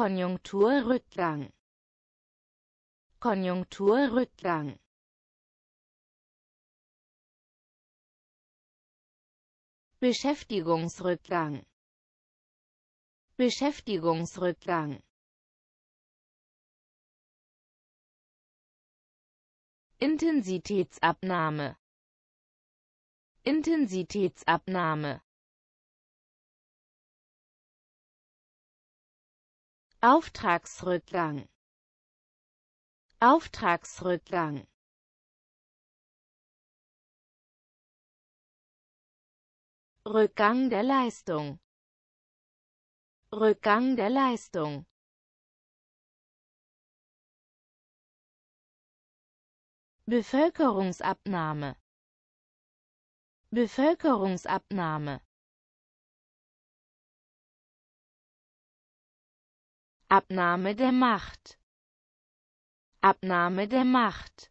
Konjunkturrückgang Konjunkturrückgang Beschäftigungsrückgang Beschäftigungsrückgang Intensitätsabnahme Intensitätsabnahme Auftragsrückgang Auftragsrückgang Rückgang der Leistung Rückgang der Leistung Bevölkerungsabnahme Bevölkerungsabnahme Abnahme der Macht. Abnahme der Macht.